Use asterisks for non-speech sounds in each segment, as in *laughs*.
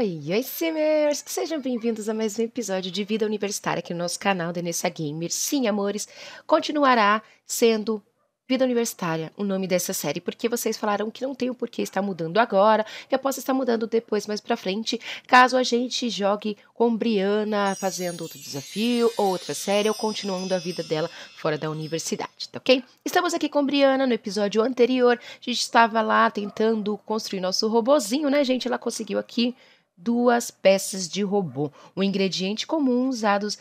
Oi, oi Simmers! Sejam bem-vindos a mais um episódio de Vida Universitária aqui no nosso canal da Gamer. Sim, amores, continuará sendo Vida Universitária o nome dessa série, porque vocês falaram que não tem o porquê estar mudando agora, que eu posso estar mudando depois, mais pra frente, caso a gente jogue com Briana fazendo outro desafio, ou outra série, ou continuando a vida dela fora da universidade, tá ok? Estamos aqui com Briana no episódio anterior, a gente estava lá tentando construir nosso robozinho, né, gente? Ela conseguiu aqui duas peças de robô, um ingrediente comum usados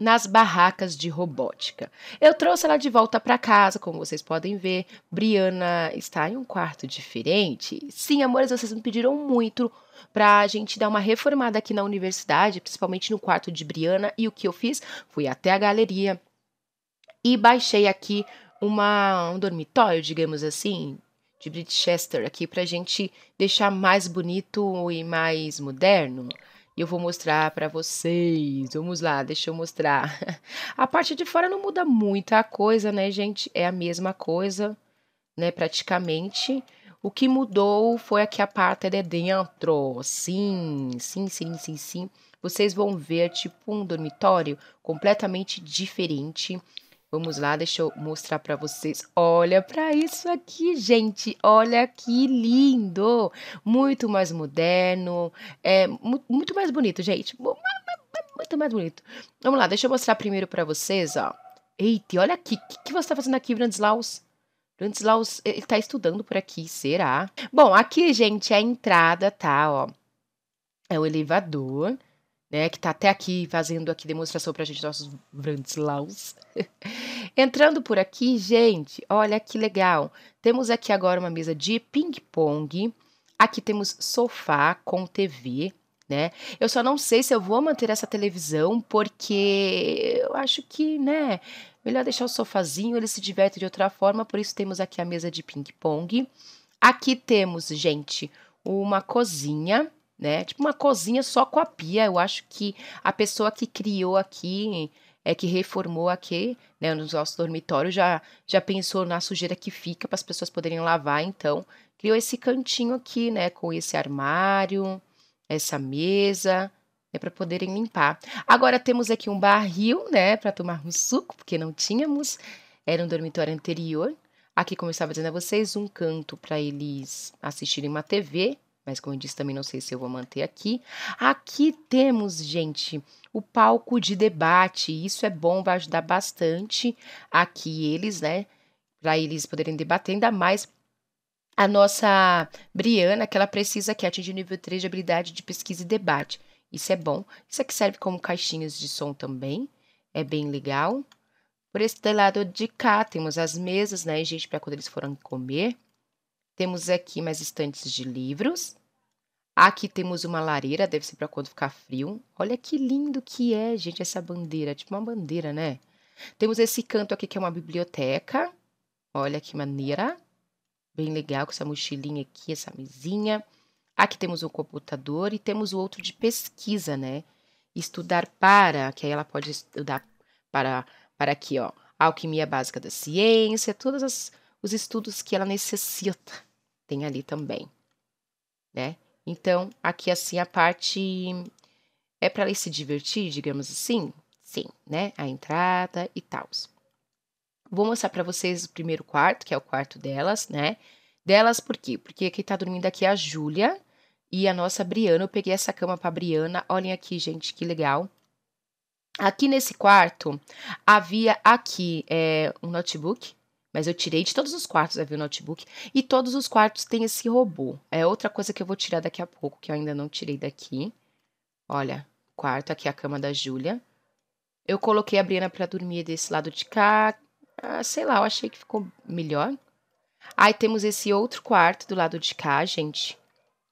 nas barracas de robótica. Eu trouxe ela de volta para casa, como vocês podem ver. Briana está em um quarto diferente. Sim, amores, vocês me pediram muito para a gente dar uma reformada aqui na universidade, principalmente no quarto de Briana. E o que eu fiz? Fui até a galeria e baixei aqui uma, um dormitório, digamos assim, de Bridchester aqui para a gente deixar mais bonito e mais moderno. E eu vou mostrar para vocês. Vamos lá, deixa eu mostrar. *laughs* A parte de fora não muda muita coisa, né, gente? É a mesma coisa, né, praticamente. O que mudou foi aqui a parte é de dentro. Sim, sim, sim, sim, sim. Vocês vão ver tipo um dormitório completamente diferente. Vamos lá, deixa eu mostrar para vocês. Olha para isso aqui, gente. Olha que lindo. Muito mais moderno. É muito mais bonito, gente. Muito mais bonito. Vamos lá, deixa eu mostrar primeiro para vocês, ó. Eita, olha aqui. O que, que, você tá fazendo aqui, Brandislaus? Brandislaus, ele tá estudando por aqui, será? Bom, aqui, gente, é a entrada, tá, ó. É o elevador né, que está até aqui fazendo aqui demonstração para a gente, nossos laus *laughs* Entrando por aqui, gente, olha que legal. Temos aqui agora uma mesa de ping-pong. Aqui temos sofá com TV, né? Eu só não sei se eu vou manter essa televisão, porque eu acho que, né, melhor deixar o sofazinho, ele se diverte de outra forma, por isso temos aqui a mesa de ping-pong. Aqui temos, gente, uma cozinha, né? Tipo uma cozinha só com a pia. Eu acho que a pessoa que criou aqui, é que reformou aqui, né, nos nossos dormitórios, já, já pensou na sujeira que fica para as pessoas poderem lavar, então criou esse cantinho aqui, né, com esse armário, essa mesa, é né, para poderem limpar. Agora temos aqui um barril, né, para um suco, porque não tínhamos, era um dormitório anterior. Aqui, como eu estava dizendo a vocês, um canto para eles assistirem uma TV, mas como eu disse, também não sei se eu vou manter aqui. Aqui temos, gente, o palco de debate. Isso é bom, vai ajudar bastante aqui eles, né? Para eles poderem debater ainda mais a nossa Briana, que ela precisa que é atingir o nível 3 de habilidade de pesquisa e debate. Isso é bom. Isso aqui é serve como caixinhas de som também. É bem legal. Por esse lado de cá, temos as mesas, né, gente, para quando eles forem comer. Temos aqui mais estantes de livros. Aqui temos uma lareira, deve ser para quando ficar frio. Olha que lindo que é, gente, essa bandeira, tipo uma bandeira, né? Temos esse canto aqui que é uma biblioteca. Olha que maneira. Bem legal com essa mochilinha aqui, essa mesinha. Aqui temos um computador e temos o outro de pesquisa, né? Estudar para, que aí ela pode estudar para para aqui, ó, alquimia básica da ciência, todas as os estudos que ela necessita. Tem ali também, né? Então, aqui assim a parte é para ela se divertir, digamos assim? Sim, né? A entrada e tal. Vou mostrar para vocês o primeiro quarto, que é o quarto delas, né? Delas por quê? Porque quem tá dormindo aqui é a Júlia e a nossa Briana. Eu peguei essa cama para Briana. Olhem aqui, gente, que legal. Aqui nesse quarto havia aqui é, um notebook, mas eu tirei de todos os quartos, havia o notebook. E todos os quartos têm esse robô. É outra coisa que eu vou tirar daqui a pouco, que eu ainda não tirei daqui. Olha, quarto, aqui é a cama da Júlia. Eu coloquei a Briana para dormir desse lado de cá. Ah, sei lá, eu achei que ficou melhor. Aí temos esse outro quarto do lado de cá, gente.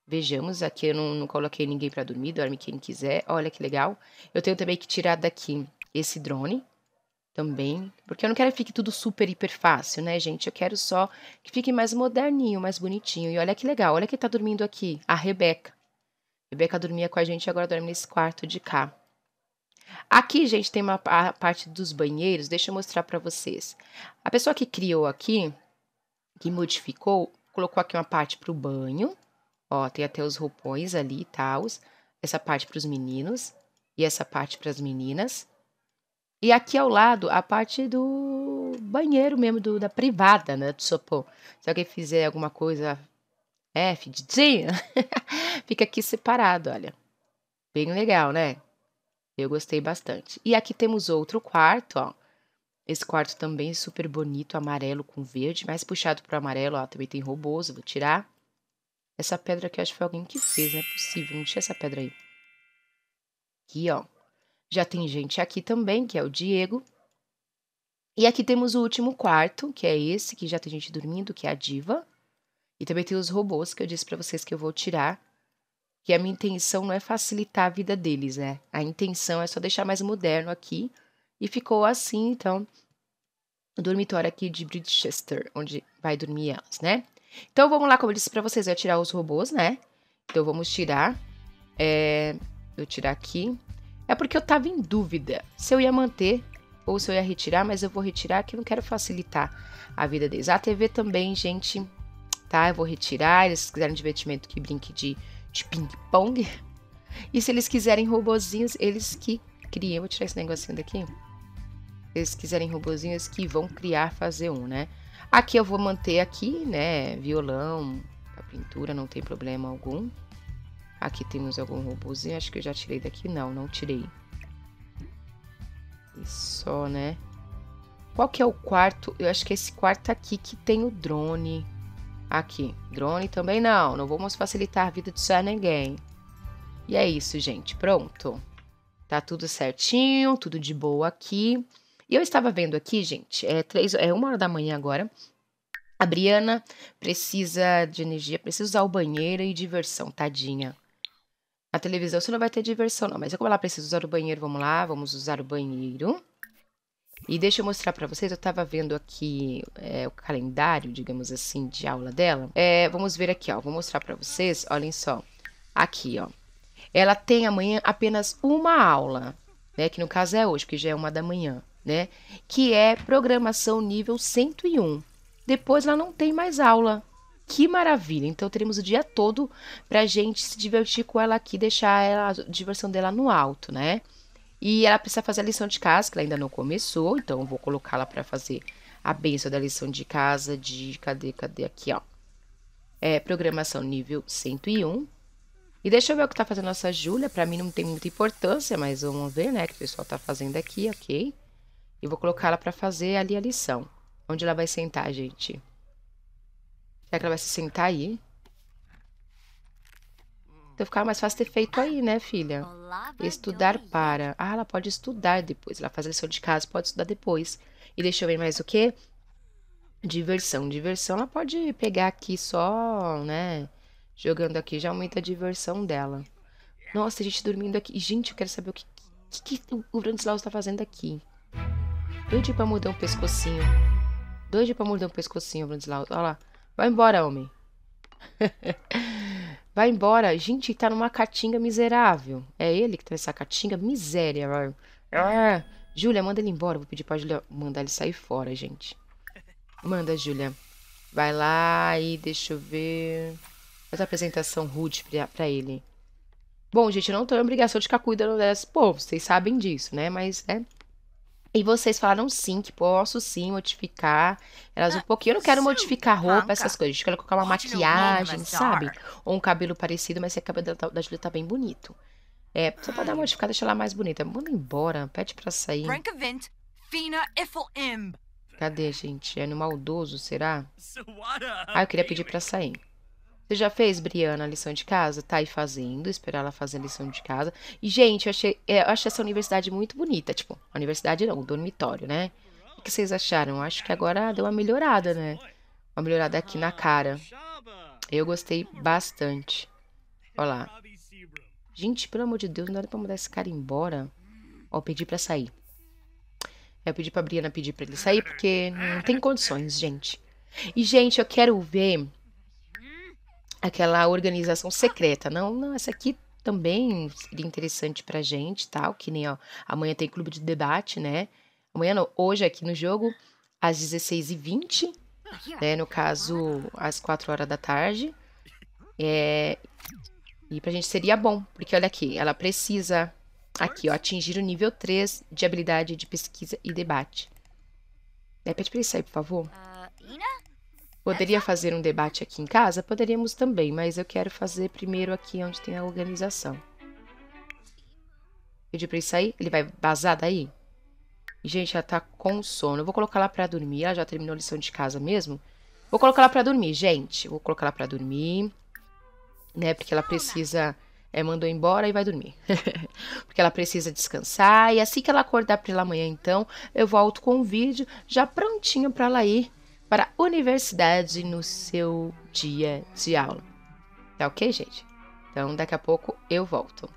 Vejamos, aqui eu não, não coloquei ninguém para dormir, dorme quem quiser. Olha que legal. Eu tenho também que tirar daqui esse drone também, porque eu não quero que fique tudo super hiper fácil, né, gente? Eu quero só que fique mais moderninho, mais bonitinho. E olha que legal, olha quem tá dormindo aqui, a Rebeca. Rebeca dormia com a gente e agora dorme nesse quarto de cá. Aqui, gente, tem uma a parte dos banheiros, deixa eu mostrar para vocês. A pessoa que criou aqui, que modificou, colocou aqui uma parte para o banho, ó, tem até os roupões ali e tal, essa parte para os meninos e essa parte para as meninas. E aqui ao lado, a parte do banheiro mesmo, do, da privada, né? Do sopor. Se alguém fizer alguma coisa é, F, Didinho, *laughs* fica aqui separado, olha. Bem legal, né? Eu gostei bastante. E aqui temos outro quarto, ó. Esse quarto também é super bonito, amarelo com verde, mais puxado pro amarelo, ó. Também tem robôs, vou tirar. Essa pedra aqui eu acho que foi alguém que fez, não é possível. Não tinha essa pedra aí. Aqui, ó. Já tem gente aqui também, que é o Diego. E aqui temos o último quarto, que é esse, que já tem gente dormindo, que é a diva. E também tem os robôs que eu disse para vocês que eu vou tirar. Que a minha intenção não é facilitar a vida deles, é. Né? A intenção é só deixar mais moderno aqui. E ficou assim, então, o dormitório aqui de Bridchester, onde vai dormir elas, né? Então vamos lá, como eu disse para vocês, eu ia tirar os robôs, né? Então vamos tirar. É, vou tirar aqui. É porque eu tava em dúvida se eu ia manter ou se eu ia retirar, mas eu vou retirar que não quero facilitar a vida deles. A TV também, gente, tá? Eu vou retirar. Eles quiserem divertimento que brinque de, de ping-pong. E se eles quiserem robozinhos, eles que criem. Eu vou tirar esse negocinho daqui. Se eles quiserem robozinhos, que vão criar, fazer um, né? Aqui eu vou manter aqui, né? Violão, a pintura, não tem problema algum. Aqui temos algum robôzinho. Acho que eu já tirei daqui. Não, não tirei. E só, né? Qual que é o quarto? Eu acho que é esse quarto aqui que tem o drone. Aqui. Drone também não. Não vamos facilitar a vida disso a ninguém. E é isso, gente. Pronto. Tá tudo certinho, tudo de boa aqui. E eu estava vendo aqui, gente, é, três, é uma hora da manhã agora. A Briana precisa de energia, precisa usar o banheiro e diversão, tadinha. Na televisão você não vai ter diversão, não. Mas como ela precisa usar o banheiro, vamos lá, vamos usar o banheiro. E deixa eu mostrar para vocês, eu estava vendo aqui é, o calendário, digamos assim, de aula dela. É, vamos ver aqui, ó, vou mostrar para vocês, olhem só. Aqui, ó. Ela tem amanhã apenas uma aula, né, que no caso é hoje, porque já é uma da manhã, né, que é programação nível 101. Depois ela não tem mais aula, que maravilha! Então teremos o dia todo pra gente se divertir com ela aqui, deixar ela, a diversão dela no alto, né? E ela precisa fazer a lição de casa, que ela ainda não começou, então eu vou colocá-la para fazer a benção da lição de casa de cadê, cadê aqui, ó. É, programação nível 101. E deixa eu ver o que tá fazendo nossa Júlia, para mim não tem muita importância, mas vamos ver, né, que o pessoal tá fazendo aqui, OK? E vou colocá-la para fazer ali a lição. Onde ela vai sentar, gente? Será que ela vai se sentar aí? Então ficar mais fácil ter feito aí, né, filha? Estudar para. Ah, ela pode estudar depois. Ela faz a lição de casa, pode estudar depois. E deixa eu ver mais o quê? Diversão. Diversão ela pode pegar aqui só, né? Jogando aqui já aumenta a diversão dela. Nossa, a gente dormindo aqui. Gente, eu quero saber o que, que, que o Brandislaus está fazendo aqui. Doide pra morder um pescocinho. Doide pra morder um pescocinho, Brandislaus. Olha lá. Vai embora, homem. *laughs* Vai embora. Gente, tá numa catinga miserável. É ele que tá nessa catinga miséria. Ah, Júlia, manda ele embora. Vou pedir pra Júlia mandar ele sair fora, gente. Manda, Júlia. Vai lá e deixa eu ver. Faz a apresentação rude pra, pra ele. Bom, gente, eu não tenho obrigação de ficar cuidando desses Pô, vocês sabem disso, né? Mas, né? E vocês falaram sim, que posso sim modificar. Elas um ah, pouquinho, eu não quero modificar roupa, essas coisas. Eu quero colocar uma maquiagem, sabe? Ou um cabelo parecido, mas esse cabelo da, da Julia tá bem bonito. É, só pra dar uma modificada, deixar ela mais bonita. Manda embora, pede pra sair. Cadê, gente? É no maldoso, será? Ah, eu queria pedir pra sair. Você já fez, Briana, a lição de casa? Tá aí fazendo, esperar ela fazer a lição de casa. E, gente, eu achei, é, eu achei essa universidade muito bonita. Tipo, a universidade não, o dormitório, né? O que vocês acharam? Eu acho que agora deu uma melhorada, né? Uma melhorada aqui na cara. Eu gostei bastante. Olha lá. Gente, pelo amor de Deus, não dá pra mandar esse cara embora. Ó, eu pedi pra sair. É, eu pedi pra Briana pedir pra ele sair, porque não tem condições, gente. E, gente, eu quero ver aquela organização secreta. Não, não, essa aqui também seria interessante pra gente, tal, que nem, ó, amanhã tem clube de debate, né? Amanhã, não, hoje aqui no jogo, às 16h20, né, no caso, às 4 horas da tarde. É, e pra gente seria bom, porque olha aqui, ela precisa, aqui, ó, atingir o nível 3 de habilidade de pesquisa e debate. É, pede pra ele sair, por favor. Ah, Poderia fazer um debate aqui em casa? Poderíamos também, mas eu quero fazer primeiro aqui onde tem a organização. Pedi pra ele sair? Ele vai vazar daí? Gente, ela tá com sono. Eu vou colocar ela pra dormir. Ela já terminou a lição de casa mesmo. Vou colocar ela pra dormir, gente. Vou colocar ela pra dormir. Né? Porque ela precisa... É, mandou embora e vai dormir. *laughs* Porque ela precisa descansar. E assim que ela acordar pela manhã, então, eu volto com o vídeo já prontinho pra ela ir para a universidade no seu dia de aula. Tá ok, gente? Então, daqui a pouco eu volto.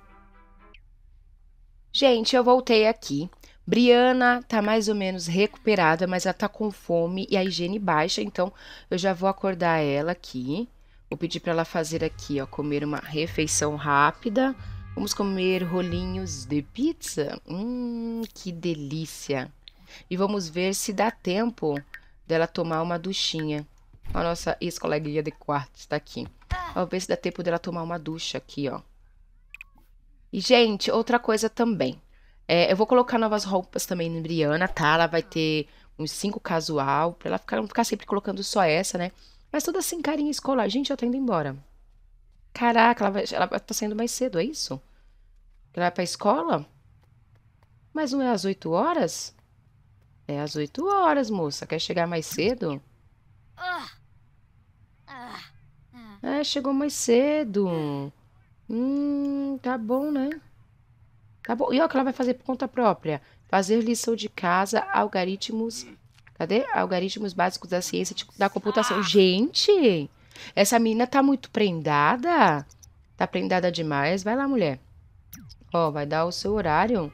Gente, eu voltei aqui. Briana tá mais ou menos recuperada, mas ela tá com fome e a higiene baixa, então eu já vou acordar ela aqui. Vou pedir para ela fazer aqui, ó, comer uma refeição rápida. Vamos comer rolinhos de pizza. Hum, que delícia! E vamos ver se dá tempo dela tomar uma duchinha. A nossa ex-coleguinha de quarto está aqui. Vamos ver se dá tempo dela tomar uma ducha aqui, ó. E, gente, outra coisa também. É, eu vou colocar novas roupas também na Briana, tá? Ela vai ter uns cinco casual, pra ela ficar, não ficar sempre colocando só essa, né? Mas toda assim, carinha escolar. Gente, ela tá indo embora. Caraca, ela, vai, ela tá saindo mais cedo, é isso? Ela vai pra escola? Mas não é às oito horas? É às 8 horas, moça. Quer chegar mais cedo? É, chegou mais cedo. Hum, tá bom, né? Tá bom. E olha o que ela vai fazer por conta própria. Fazer lição de casa, algoritmos. Cadê? Algoritmos básicos da ciência tipo, da computação. Gente, essa menina tá muito prendada. Tá prendada demais. Vai lá, mulher. Ó, vai dar o seu horário.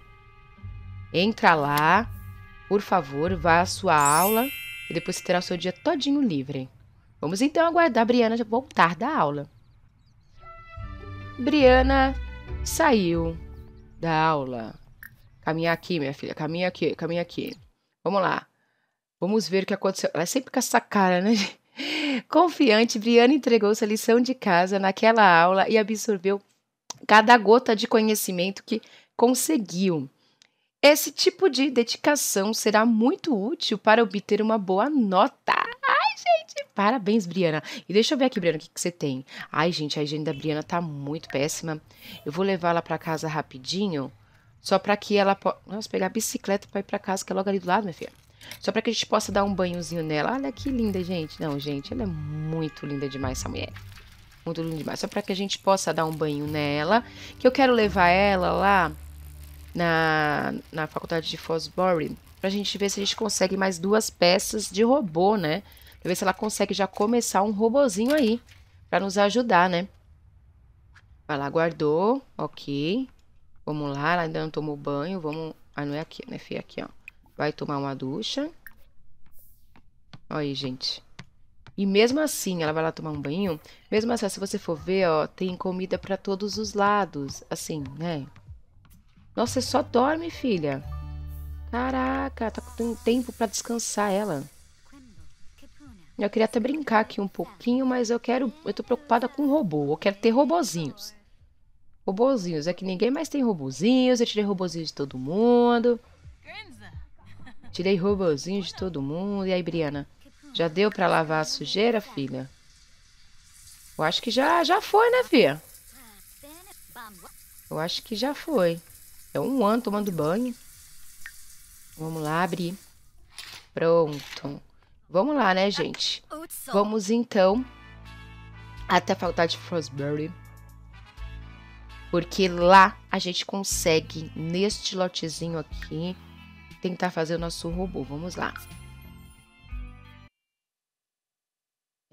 Entra lá. Por favor, vá à sua aula e depois você terá o seu dia todinho livre. Vamos então aguardar a Briana voltar da aula. Briana saiu da aula. Caminha aqui, minha filha, caminha aqui, caminha aqui. Vamos lá. Vamos ver o que aconteceu. Ela é sempre com essa cara, né? Confiante, Briana entregou sua lição de casa naquela aula e absorveu cada gota de conhecimento que conseguiu. Esse tipo de dedicação será muito útil para obter uma boa nota. Ai, gente, parabéns, Briana. E deixa eu ver aqui, Briana, o que, que você tem. Ai, gente, a higiene da Briana tá muito péssima. Eu vou levar ela para casa rapidinho, só para que ela possa... Nossa, pegar a bicicleta para ir para casa, que é logo ali do lado, minha filha. Só para que a gente possa dar um banhozinho nela. Olha que linda, gente. Não, gente, ela é muito linda demais, essa mulher muito linda demais. Só para que a gente possa dar um banho nela, que eu quero levar ela lá na, na faculdade de Fosbury, pra gente ver se a gente consegue mais duas peças de robô, né? Pra ver se ela consegue já começar um robozinho aí, pra nos ajudar, né? Vai lá, guardou, ok. Vamos lá, ela ainda não tomou banho, vamos... Ah, não é aqui, né, Fih? Aqui, ó. Vai tomar uma ducha. Olha aí, gente. E mesmo assim, ela vai lá tomar um banho. Mesmo assim, se você for ver, ó, tem comida para todos os lados. Assim, né? Nossa, você só dorme, filha. Caraca, tá com tempo para descansar ela. Eu queria até brincar aqui um pouquinho, mas eu quero. Eu tô preocupada com robô. Eu quero ter robozinhos. Robozinhos. É que ninguém mais tem robozinhos. Eu tirei robozinhos de todo mundo. Tirei robozinhos de todo mundo. E aí, Briana? Já deu para lavar a sujeira, filha? Eu acho que já, já foi, né, filha? Eu acho que já foi. É um ano tomando banho. Vamos lá abrir. Pronto. Vamos lá, né, gente? Vamos então até faltar de Frostberry. Porque lá a gente consegue, neste lotezinho aqui, tentar fazer o nosso robô. Vamos lá.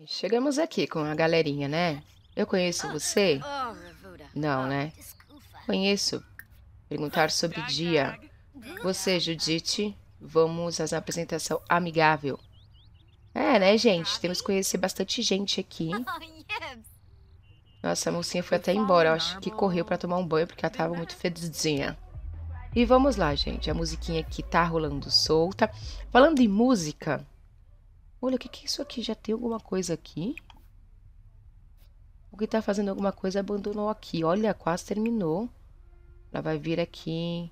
Chegamos aqui com a galerinha, né? Eu conheço você? Oh, Não, né? Conheço perguntar sobre dia. Você, Judite, vamos às apresentação amigável. É, né, gente? Temos que conhecer bastante gente aqui. *laughs* Oh, Nossa, a mocinha foi até embora. Eu acho que correu para tomar um banho porque ela tava muito fedizinha. E vamos lá, gente. A musiquinha aqui tá rolando solta. Falando em música. Olha, o que, que é isso aqui? Já tem alguma coisa aqui? O que tá fazendo alguma coisa abandonou aqui. Olha, quase terminou. Ela vai vir aqui.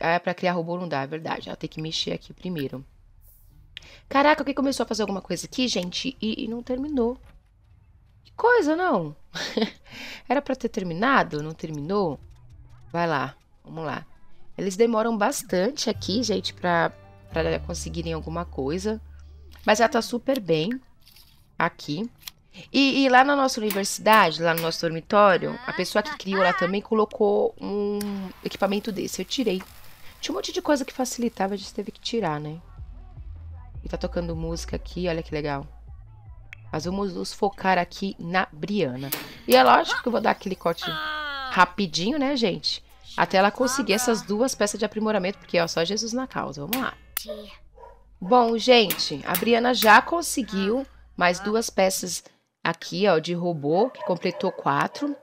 Ah, é pra criar robô não dá, é verdade. Ela tem que mexer aqui primeiro. Caraca, alguém começou a fazer alguma coisa aqui, gente, e, e não terminou. Que coisa, não? *laughs* Era pra ter terminado, não terminou? Vai lá, vamos lá. Eles demoram bastante aqui, gente, pra, pra conseguirem alguma coisa. Mas ela tá super bem aqui. E, e, lá na nossa universidade, lá no nosso dormitório, a pessoa que criou lá também colocou um equipamento desse. Eu tirei. Tinha um monte de coisa que facilitava, a gente teve que tirar, né? E tá tocando música aqui, olha que legal. Mas vamos nos focar aqui na Briana. E é lógico que eu vou dar aquele corte rapidinho, né, gente? Até ela conseguir essas duas peças de aprimoramento, porque é só Jesus na causa. Vamos lá. Bom, gente, a Briana já conseguiu mais duas peças de Aqui, ó, de robô, que completou quatro.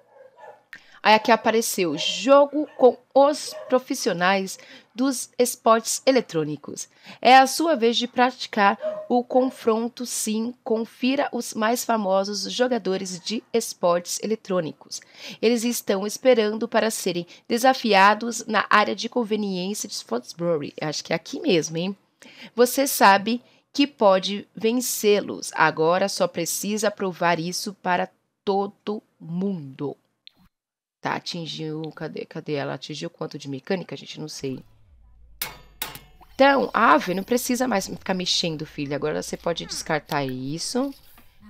Aí aqui apareceu jogo com os profissionais dos esportes eletrônicos. É a sua vez de praticar o confronto sim. Confira os mais famosos jogadores de esportes eletrônicos. Eles estão esperando para serem desafiados na área de conveniência de Sportsbury. Acho que é aqui mesmo, hein? Você sabe que pode vencê-los. Agora só precisa provar isso para todo mundo. Tá, atingiu. Cadê, cadê ela? Atingiu quanto de mecânica, a gente? Não sei. Então, ave, não precisa mais ficar mexendo, filha. Agora você pode descartar isso.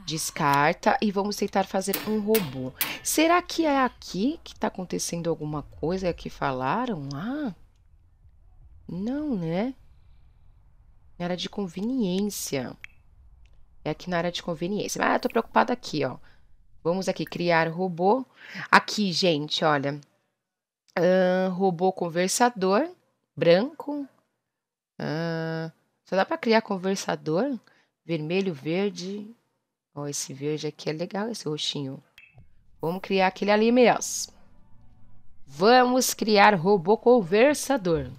Descarta e vamos tentar fazer um robô. Será que é aqui que tá acontecendo alguma coisa que falaram? Ah, não, né? Na área de conveniência. É aqui na área de conveniência. Ah, tô preocupada aqui, ó. Vamos aqui criar robô. Aqui, gente, olha. Uh, robô conversador branco. Uh, só dá para criar conversador vermelho, verde. Ó, oh, esse verde aqui é legal, esse roxinho. Vamos criar aquele ali mesmo. Vamos criar robô conversador.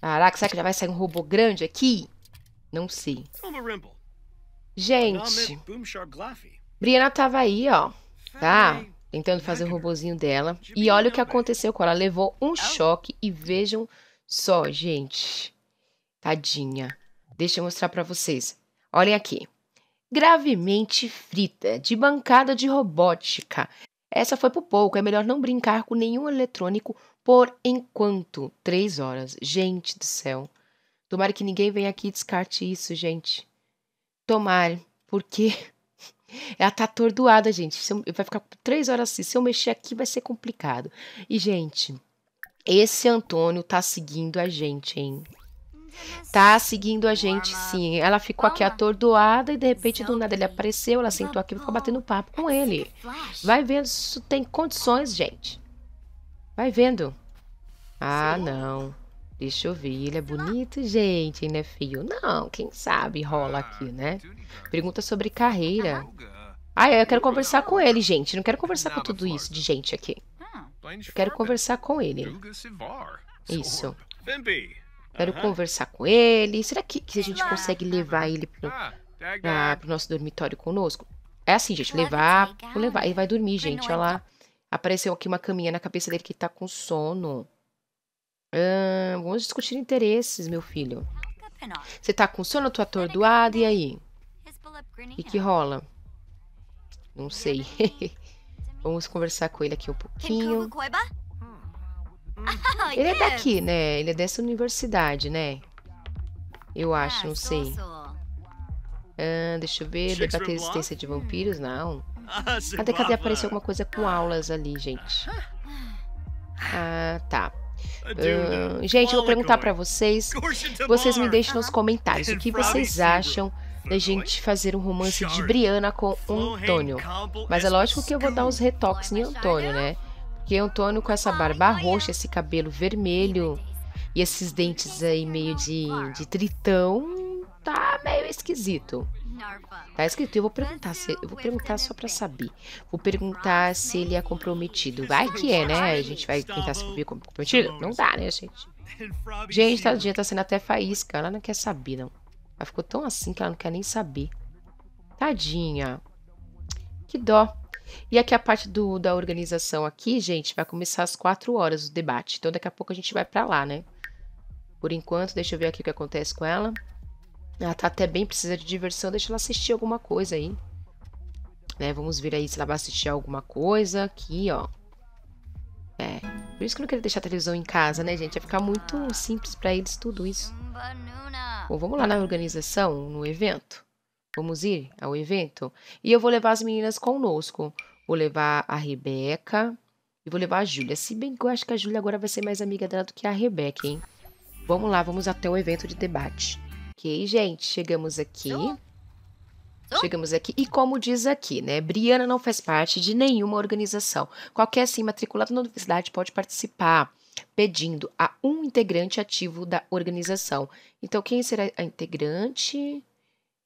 Caraca, será que já vai sair um robô grande aqui? Não sei. Gente, é Brianna tava aí, ó, tá? Tentando fazer o robozinho dela. E olha o que aconteceu com ela. Ela levou um choque e vejam só, gente. Tadinha. Deixa eu mostrar para vocês. Olhem aqui. Gravemente frita, de bancada de robótica. Essa foi por pouco. É melhor não brincar com nenhum eletrônico por enquanto. Três horas. Gente do céu. Tomara que ninguém venha aqui e descarte isso, gente. Tomara, porque *laughs* ela tá atordoada, gente. vai ficar três horas assim. Se eu mexer aqui, vai ser complicado. E, gente, esse Antônio tá seguindo a gente, hein? Tá seguindo a gente, sim. Ela ficou aqui atordoada e de repente do nada ele apareceu. Ela sentou aqui e ficou batendo papo com ele. Vai vendo se isso tem condições, gente. Vai vendo. Ah, Sim. não. Deixa eu ver. Ele é bonito, gente. né, filho? Não, quem sabe rola aqui, ah, né? Pergunta sobre carreira. Ah, é, eu quero conversar com ele, gente. Não quero conversar com tudo isso de gente aqui. Ah, eu quero conversar com ele. Isso. Quero conversar com ele. Será que, que a gente consegue levar ele pro, ah, pra, pro nosso dormitório conosco? É assim, gente. Levar, vou levar. Ele vai dormir, gente. É olha lá. Apareceu aqui uma caminha na cabeça dele que tá com sono. Ah, vamos discutir interesses, meu filho. Você tá com sono, tô atordoado, e aí? E que rola? Não sei. *laughs* vamos conversar com ele aqui um pouquinho. Ele é daqui, né? Ele é dessa universidade, né? Eu acho, não sei. Ah, deixa eu ver. Debater a existência de vampiros? Não. Cadê, cadê? Apareceu alguma coisa com aulas ali, gente. Ah, tá. Uh, gente, eu vou perguntar para vocês. Vocês me deixem nos comentários o que vocês acham da gente fazer um romance de Brianna com Antônio. Mas é lógico que eu vou dar uns retoques em Antônio, né? Porque Antônio com essa barba roxa, esse cabelo vermelho e esses dentes aí meio de, de tritão, tá meio esquisito. Tá escrito, eu vou perguntar se eu vou perguntar só para saber. Vou perguntar se ele é comprometido. Vai que é, né? A gente vai tentar se ver comprometido? Não dá, né, gente? Gente, tadinha, tá, tá sendo até faísca. Ela não quer saber, não. Ela ficou tão assim que ela não quer nem saber. Tadinha. Que dó. E aqui a parte do, da organização aqui, gente, vai começar às 4 horas o debate. Então daqui a pouco a gente vai para lá, né? Por enquanto, deixa eu ver aqui o que acontece com ela. Ela tá até bem, precisa de diversão, deixa ela assistir alguma coisa aí. Né? Vamos ver aí se ela vai assistir alguma coisa aqui, ó. É. Por isso que eu não queria deixar a televisão em casa, né, gente? Ia ficar muito simples para eles tudo isso. Bom, vamos lá na organização, no evento. Vamos ir ao evento. E eu vou levar as meninas conosco. Vou levar a Rebeca e vou levar a Júlia. Se bem que eu acho que a Júlia agora vai ser mais amiga dela do que a Rebeca, hein? Vamos lá, vamos até o evento de debate. Ok, gente, chegamos aqui. Chegamos aqui. E como diz aqui, né? Briana não faz parte de nenhuma organização. Qualquer sim matriculado na universidade pode participar, pedindo a um integrante ativo da organização. Então, quem será a integrante?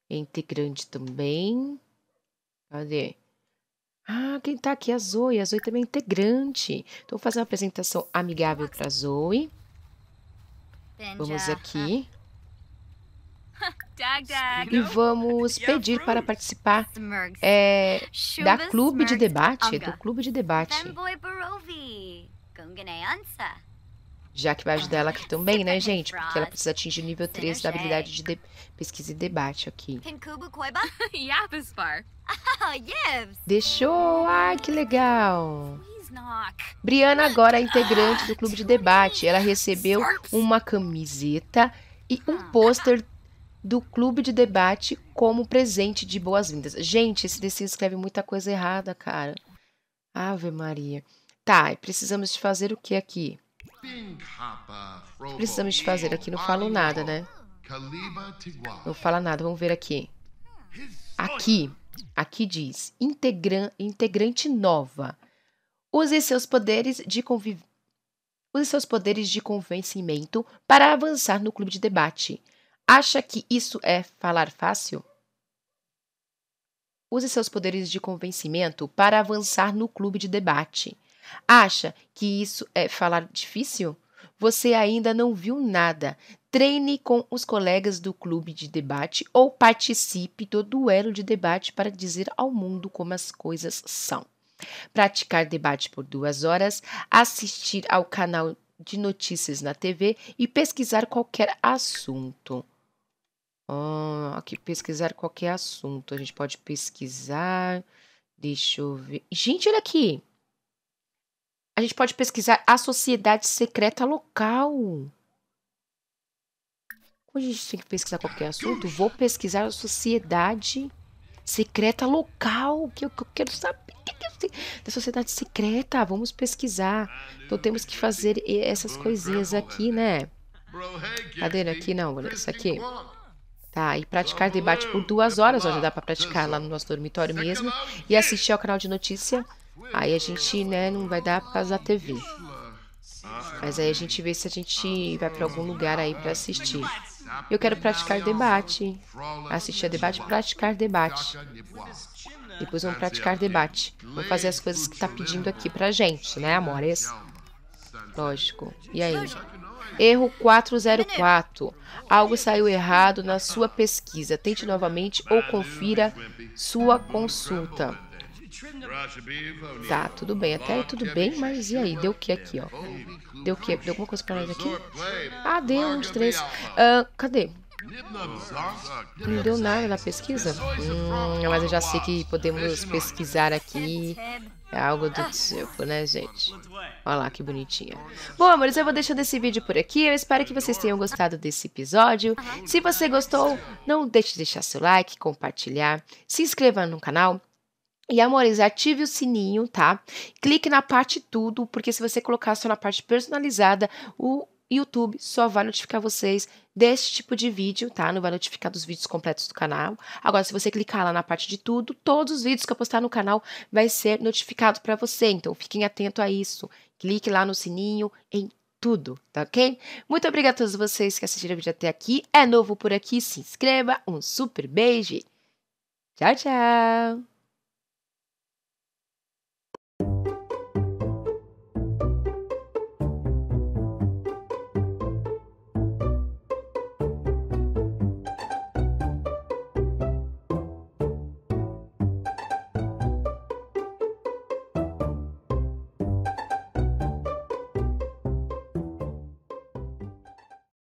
Integrante também. Cadê? Ah, quem tá aqui a Zoe. A Zoe também é integrante. Então, vou fazer uma apresentação amigável para a Zoe. Vamos aqui. *laughs* E vamos pedir para participar é, da clube de debate, do clube de debate. Já que vai ajudar ela aqui também, né, gente? Porque ela precisa atingir o nível 3 da habilidade de, de pesquisa e debate aqui. *laughs* *laughs* Deixou! Ai, que legal! Briana agora é integrante do *gasps* clube de debate. Ela recebeu uma camiseta e um ah. pôster do Clube de Debate como presente de boas-vindas. Gente, esse DC escreve muita coisa errada, cara. Ave Maria. Tá, precisamos de fazer o que aqui? Precisamos de fazer aqui, não falo nada, né? Não fala nada, vamos ver aqui. Aqui, aqui diz, integrante nova. Use seus poderes de conviv... Use seus poderes de convencimento para avançar no clube de debate. Acha que isso é falar fácil? Use seus poderes de convencimento para avançar no clube de debate. Acha que isso é falar difícil? Você ainda não viu nada. Treine com os colegas do clube de debate ou participe do duelo de debate para dizer ao mundo como as coisas são. Praticar debate por duas horas, assistir ao canal de notícias na TV e pesquisar qualquer assunto. Ah, aqui pesquisar qualquer assunto. A gente pode pesquisar. Deixa eu ver. Gente, olha aqui. A gente pode pesquisar a sociedade secreta local. a gente tem que pesquisar qualquer assunto, vou pesquisar a sociedade secreta local. Que eu, é que eu quero saber da sociedade secreta. Vamos pesquisar. Então temos que fazer essas coisinhas aqui, né? cadê aqui? Não, olha isso aqui. Tá, e praticar debate por duas horas, ó, já dá para praticar lá no nosso dormitório mesmo. E assistir ao canal de notícia, aí a gente, né, não vai dar por causa da TV. Mas aí a gente vê se a gente vai para algum lugar aí para assistir. Eu quero praticar debate. Assistir a debate, praticar debate. Depois vamos praticar debate. Vamos fazer as coisas que tá pedindo aqui pra gente, né, amores? Lógico. E aí? Erro 404. Algo saiu errado na sua pesquisa. Tente novamente ou confira sua consulta. Tá, tudo bem. Até aí tudo bem, mas e aí? Deu o que aqui, ó? Deu o que? Deu alguma coisa pra nós aqui? Ah, deu um de três. Ah, cadê? Não deu nada na pesquisa? Hum, mas eu já sei que podemos pesquisar aqui. É algo do tipo, né, gente? Olha lá, que bonitinha. Bom, amores, eu vou deixando esse vídeo por aqui. Eu espero que vocês tenham gostado desse episódio. Se você gostou, não deixe de deixar seu like, compartilhar, se inscreva no canal. E, amores, ative o sininho, tá? Clique na parte tudo, porque se você colocar só na parte personalizada, o YouTube só vai notificar vocês desse tipo de vídeo, tá? Não vai notificar dos vídeos completos do canal. Agora, se você clicar lá na parte de tudo, todos os vídeos que eu postar no canal vai ser notificado para você. Então, fiquem atento a isso. Clique lá no sininho em tudo, tá ok? Muito obrigada a todos vocês que assistiram o vídeo até aqui. É novo por aqui, se inscreva. Um super beijo. Tchau, tchau.